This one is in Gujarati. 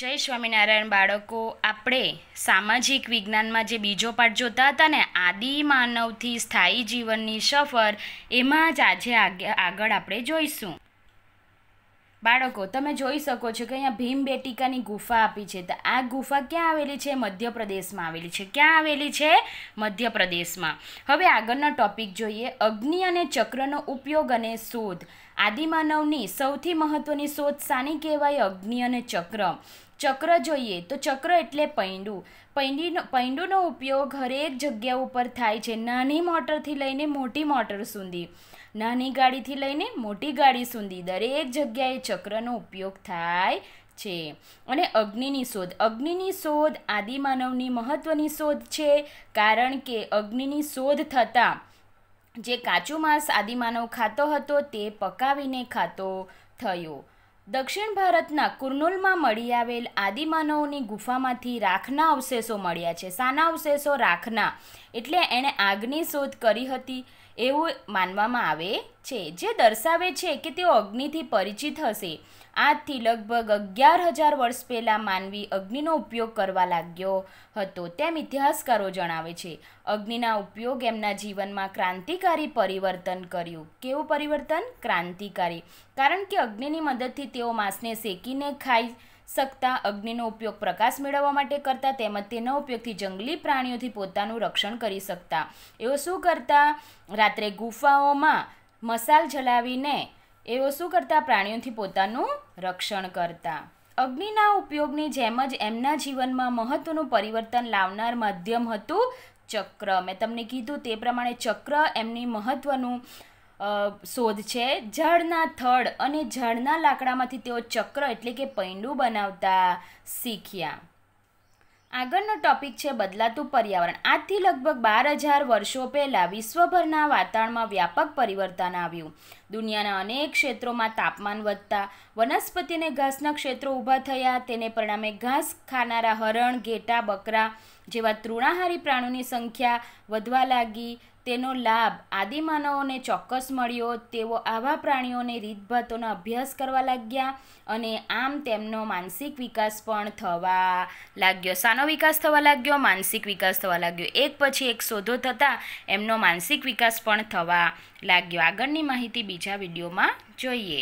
જય સ્વામિનારાયણ બાળકો આપણે સામાજિક વિજ્ઞાનમાં જે બીજો પાઠ જોતા હતા ને આદિ માનવથી સ્થાયી જીવનની સફર એમાં જ આજે આગળ આપણે જોઈશું બાળકો તમે જોઈ શકો છો કે અહીંયા ભીમ બેટિકાની ગુફા આપી છે તો આ ગુફા ક્યાં આવેલી છે મધ્યપ્રદેશમાં આવેલી છે ક્યાં આવેલી છે મધ્યપ્રદેશમાં હવે આગળનો ટોપિક જોઈએ અગ્નિ અને ચક્રનો ઉપયોગ અને શોધ આદિમાનવની સૌથી મહત્ત્વની શોધ સાની કહેવાય અગ્નિ અને ચક્ર ચક્ર જોઈએ તો ચક્ર એટલે પૈંડું પૈંડીનો પૈંડુંનો ઉપયોગ હરેક જગ્યા ઉપર થાય છે નાની મોટરથી લઈને મોટી મોટર સુધી નાની ગાડીથી લઈને મોટી ગાડી સુધી દરેક જગ્યાએ ચક્રનો ઉપયોગ થાય છે અને અગ્નિની શોધ અગ્નિની શોધ આદિમાનવની મહત્ત્વની શોધ છે કારણ કે અગ્નિની શોધ થતાં જે કાચું માંસ આદિમાનવ ખાતો હતો તે પકાવીને ખાતો થયો દક્ષિણ ભારતના કુર્નુલમાં મળી આવેલ આદિમાનવની ગુફામાંથી રાખના અવશેષો મળ્યા છે સાના અવશેષો રાખના એટલે એણે આગની શોધ કરી હતી એવું માનવામાં આવે છે જે દર્શાવે છે કે તેઓ અગ્નિથી પરિચિત હશે આજથી લગભગ અગિયાર હજાર વર્ષ પહેલાં માનવી અગ્નિનો ઉપયોગ કરવા લાગ્યો હતો તેમ ઇતિહાસકારો જણાવે છે અગ્નિના ઉપયોગ એમના જીવનમાં ક્રાંતિકારી પરિવર્તન કર્યું કેવું પરિવર્તન ક્રાંતિકારી કારણ કે અગ્નિની મદદથી તેઓ માંસને શેકીને ખાઈ શકતા અગ્નિનો ઉપયોગ પ્રકાશ મેળવવા માટે કરતા તેમજ તેના ઉપયોગથી જંગલી પ્રાણીઓથી પોતાનું રક્ષણ કરી શકતા એઓ શું કરતા રાત્રે ગુફાઓમાં મસાલ જલાવીને એઓ શું કરતા પ્રાણીઓથી પોતાનું રક્ષણ કરતા અગ્નિના ઉપયોગની જેમ જ એમના જીવનમાં મહત્ત્વનું પરિવર્તન લાવનાર માધ્યમ હતું ચક્ર મેં તમને કીધું તે પ્રમાણે ચક્ર એમની મહત્ત્વનું શોધ છે ઝાડના થડ અને ઝાડના લાકડામાંથી તેઓ ચક્ર એટલે કે પૈંડું બનાવતા શીખ્યા આગળનો ટોપિક છે બદલાતું પર્યાવરણ આજથી લગભગ બાર હજાર વર્ષો પહેલાં વિશ્વભરના વાતાવરણમાં વ્યાપક પરિવર્તન આવ્યું દુનિયાના અનેક ક્ષેત્રોમાં તાપમાન વધતા વનસ્પતિને ઘાસના ક્ષેત્રો ઊભા થયા તેને પરિણામે ઘાસ ખાનારા હરણ ઘેટા બકરા જેવા તૃણાહારી પ્રાણીની સંખ્યા વધવા લાગી તેનો લાભ આદિમાનવોને ચોક્કસ મળ્યો તેઓ આવા પ્રાણીઓને રીતભાતોનો અભ્યાસ કરવા લાગ્યા અને આમ તેમનો માનસિક વિકાસ પણ થવા લાગ્યો સાનો વિકાસ થવા લાગ્યો માનસિક વિકાસ થવા લાગ્યો એક પછી એક શોધો થતાં એમનો માનસિક વિકાસ પણ થવા લાગ્યો આગળની માહિતી બીજા વિડીયોમાં જોઈએ